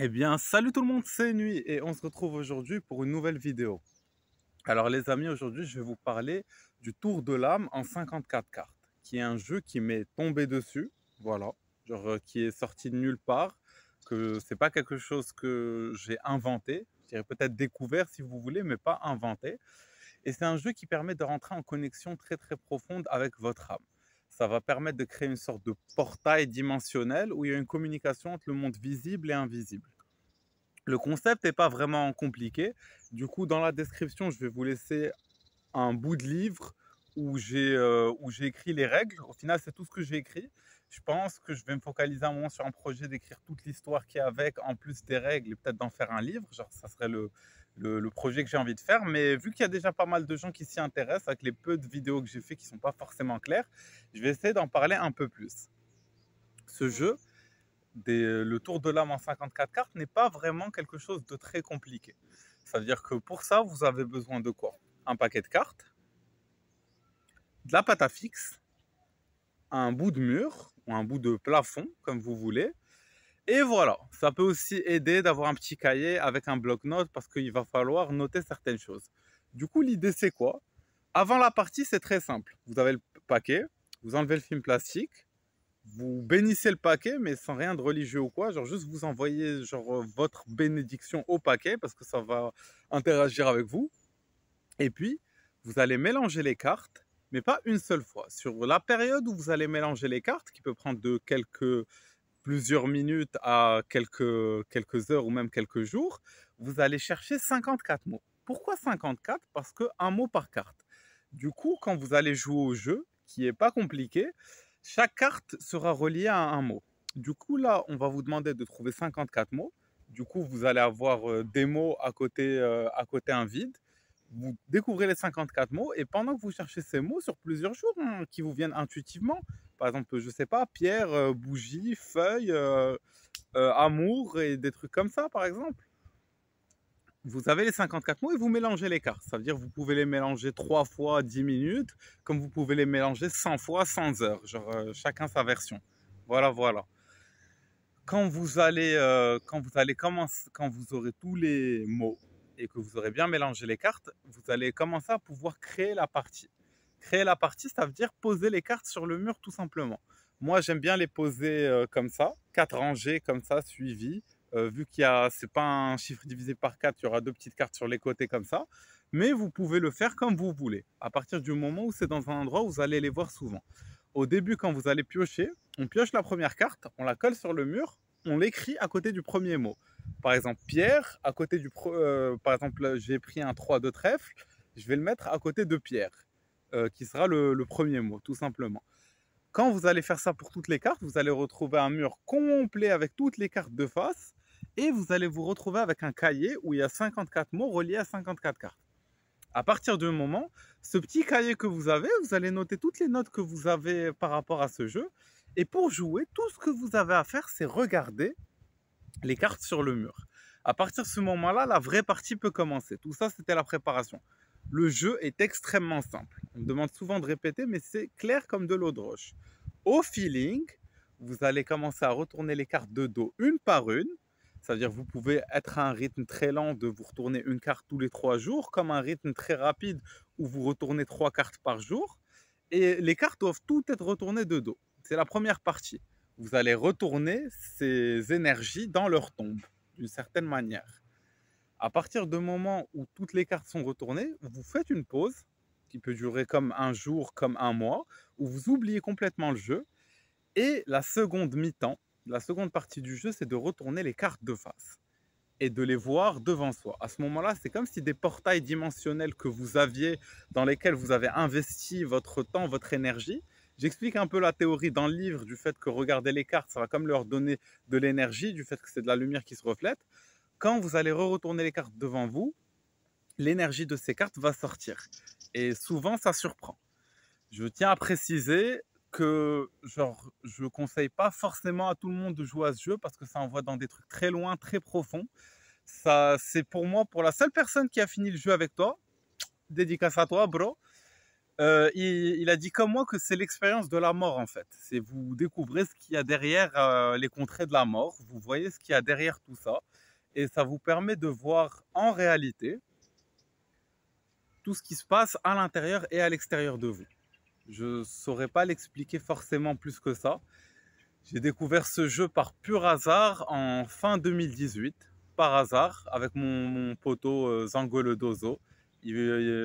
Eh bien, salut tout le monde, c'est Nuit et on se retrouve aujourd'hui pour une nouvelle vidéo. Alors les amis, aujourd'hui je vais vous parler du Tour de l'âme en 54 cartes, qui est un jeu qui m'est tombé dessus, voilà, genre euh, qui est sorti de nulle part, que c'est pas quelque chose que j'ai inventé, je peut-être découvert si vous voulez, mais pas inventé. Et c'est un jeu qui permet de rentrer en connexion très très profonde avec votre âme ça va permettre de créer une sorte de portail dimensionnel où il y a une communication entre le monde visible et invisible. Le concept n'est pas vraiment compliqué. Du coup, dans la description, je vais vous laisser un bout de livre où j'ai euh, écrit les règles. Au final, c'est tout ce que j'ai écrit je pense que je vais me focaliser un moment sur un projet d'écrire toute l'histoire qui est avec, en plus des règles, et peut-être d'en faire un livre. Genre, ça serait le, le, projet que j'ai envie de faire. Mais vu qu'il y a déjà pas mal de gens qui s'y intéressent, avec les peu de vidéos que j'ai fait qui ne sont pas forcément claires, je vais essayer d'en parler un peu plus. Ce jeu, le tour de l'âme en 54 cartes, n'est pas vraiment quelque chose de très compliqué. Ça veut dire que pour ça, vous avez besoin de quoi Un paquet de cartes, de la pâte à fixe, un bout de mur, ou un bout de plafond, comme vous voulez. Et voilà, ça peut aussi aider d'avoir un petit cahier avec un bloc-notes parce qu'il va falloir noter certaines choses. Du coup, l'idée c'est quoi Avant la partie, c'est très simple. Vous avez le paquet, vous enlevez le film plastique, vous bénissez le paquet, mais sans rien de religieux ou quoi. Genre, juste vous envoyez genre, votre bénédiction au paquet parce que ça va interagir avec vous. Et puis, vous allez mélanger les cartes mais pas une seule fois. Sur la période où vous allez mélanger les cartes, qui peut prendre de quelques plusieurs minutes à quelques, quelques heures ou même quelques jours, vous allez chercher 54 mots. Pourquoi 54 Parce que un mot par carte. Du coup, quand vous allez jouer au jeu, qui n'est pas compliqué, chaque carte sera reliée à un mot. Du coup, là, on va vous demander de trouver 54 mots. Du coup, vous allez avoir euh, des mots à côté, euh, à côté un vide vous découvrez les 54 mots et pendant que vous cherchez ces mots sur plusieurs jours hein, qui vous viennent intuitivement, par exemple, je sais pas, pierre, euh, bougie, feuille, euh, euh, amour et des trucs comme ça, par exemple. Vous avez les 54 mots et vous mélangez les cartes. Ça veut dire que vous pouvez les mélanger 3 fois 10 minutes, comme vous pouvez les mélanger 100 fois 100 heures. Genre, chacun sa version. Voilà, voilà. Quand vous allez, quand vous allez commencer, quand vous aurez tous les mots, et que vous aurez bien mélangé les cartes, vous allez commencer à pouvoir créer la partie. Créer la partie, ça veut dire poser les cartes sur le mur tout simplement. Moi, j'aime bien les poser euh, comme ça, quatre rangées comme ça, suivies. Euh, vu qu'il y a, c'est pas un chiffre divisé par quatre, il y aura deux petites cartes sur les côtés comme ça. Mais vous pouvez le faire comme vous voulez. À partir du moment où c'est dans un endroit où vous allez les voir souvent. Au début, quand vous allez piocher, on pioche la première carte, on la colle sur le mur, on l'écrit à côté du premier mot. Par exemple, Pierre, à côté du. Euh, par exemple, j'ai pris un 3 de trèfle, je vais le mettre à côté de Pierre, euh, qui sera le, le, premier mot, tout simplement. Quand vous allez faire ça pour toutes les cartes, vous allez retrouver un mur complet avec toutes les cartes de face, et vous allez vous retrouver avec un cahier où il y a 54 mots reliés à 54 cartes. À partir du moment, ce petit cahier que vous avez, vous allez noter toutes les notes que vous avez par rapport à ce jeu, et pour jouer, tout ce que vous avez à faire, c'est regarder les cartes sur le mur. À partir de ce moment-là, la vraie partie peut commencer. Tout ça, c'était la préparation. Le jeu est extrêmement simple. On me demande souvent de répéter, mais c'est clair comme de l'eau de roche. Au feeling, vous allez commencer à retourner les cartes de dos une par une. C'est-à-dire vous pouvez être à un rythme très lent de vous retourner une carte tous les trois jours, comme un rythme très rapide où vous retournez trois cartes par jour. Et les cartes doivent toutes être retournées de dos. C'est la première partie. Vous allez retourner ces énergies dans leur tombe, d'une certaine manière. À partir du moment où toutes les cartes sont retournées, vous faites une pause qui peut durer comme un jour, comme un mois, où vous oubliez complètement le jeu. Et la seconde mi-temps, la seconde partie du jeu, c'est de retourner les cartes de face et de les voir devant soi. À ce moment-là, c'est comme si des portails dimensionnels que vous aviez, dans lesquels vous avez investi votre temps, votre énergie, J'explique un peu la théorie dans le livre du fait que regarder les cartes, ça va comme leur donner de l'énergie, du fait que c'est de la lumière qui se reflète. Quand vous allez retourner les cartes devant vous, l'énergie de ces cartes va sortir. Et souvent, ça surprend. Je tiens à préciser que genre, je ne conseille pas forcément à tout le monde de jouer à ce jeu parce que ça envoie dans des trucs très loin, très profonds. Ça, c'est pour moi, pour la seule personne qui a fini le jeu avec toi, dédicace à toi, bro. Euh, il, a dit comme moi que c'est l'expérience de la mort en fait. C'est vous découvrez ce qu'il y a derrière euh, les contrées de la mort, vous voyez ce qu'il y a derrière tout ça, et ça vous permet de voir en réalité tout ce qui se passe à l'intérieur et à l'extérieur de vous. Je saurais pas l'expliquer forcément plus que ça. J'ai découvert ce jeu par pur hasard en fin 2018, par hasard, avec mon, poteau euh, Dozo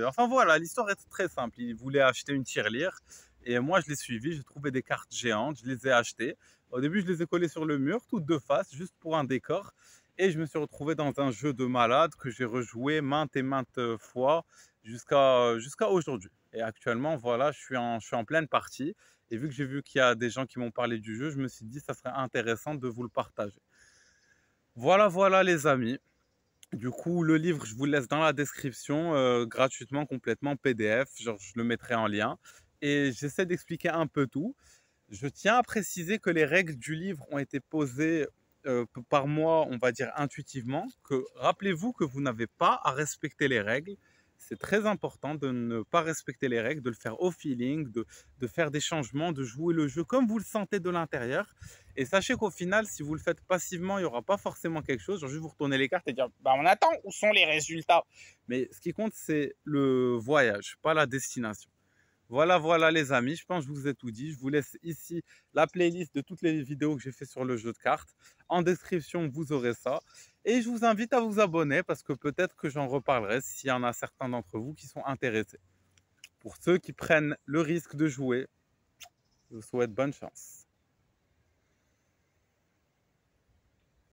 enfin voilà, l'histoire est très simple. Il voulait acheter une tirelire et moi je l'ai suivi. J'ai trouvé des cartes géantes, je les ai achetées. Au début, je les ai collées sur le mur, toutes deux faces, juste pour un décor. Et je me suis retrouvé dans un jeu de malade que j'ai rejoué maintes et maintes fois jusqu'à aujourd'hui. Et actuellement, voilà, je suis, en, je suis en pleine partie. Et vu que j'ai vu qu'il y a des gens qui m'ont parlé du jeu, je me suis dit ça serait intéressant de vous le partager. Voilà, voilà les amis. Du coup, le livre, je vous laisse dans la description, euh, gratuitement, complètement PDF. Genre, je le mettrai en lien. Et j'essaie d'expliquer un peu tout. Je tiens à préciser que les règles du livre ont été posées euh, par moi, on va dire intuitivement, que rappelez-vous que vous n'avez pas à respecter les règles c'est très important de ne pas respecter les règles, de le faire au feeling, de, faire des changements, de jouer le jeu comme vous le sentez de l'intérieur. Et sachez qu'au final, si vous le faites passivement, il n'y aura pas forcément quelque chose. Genre, juste vous retourner les cartes et dire bah, on attend, où sont les résultats Mais ce qui compte, c'est le voyage, pas la destination. Voilà, voilà les amis, je pense que je vous ai tout dit. Je vous laisse ici la playlist de toutes les vidéos que j'ai fait sur le jeu de cartes. En description, vous aurez ça. Et je vous invite à vous abonner parce que peut-être que j'en reparlerai s'il y en a certains d'entre vous qui sont intéressés. Pour ceux qui prennent le risque de jouer, je vous souhaite bonne chance.